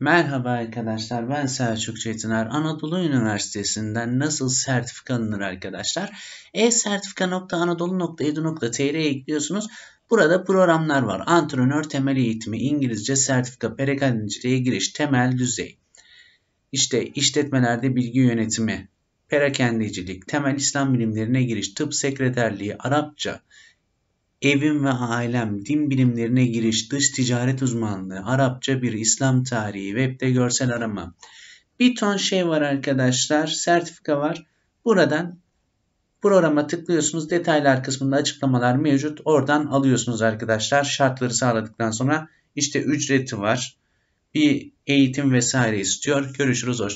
Merhaba arkadaşlar ben Selçuk Çetiner. Anadolu Üniversitesi'nden nasıl sertifika alınır arkadaşlar? e-sertifika.anadolu.edu.tr'ye ekliyorsunuz. Burada programlar var. Antrenör temel eğitimi, İngilizce sertifika, Perakendiciliğe giriş, temel düzey. İşte işletmelerde bilgi yönetimi, Perakendicilik, temel İslam bilimlerine giriş, tıp sekreterliği, Arapça, Evim ve ailem, din bilimlerine giriş, dış ticaret uzmanlığı, Arapça bir İslam tarihi, webde görsel arama. Bir ton şey var arkadaşlar, sertifika var. Buradan programa tıklıyorsunuz. Detaylar kısmında açıklamalar mevcut. Oradan alıyorsunuz arkadaşlar. Şartları sağladıktan sonra işte ücreti var. Bir eğitim vesaire istiyor. Görüşürüz. Hoşçakalın.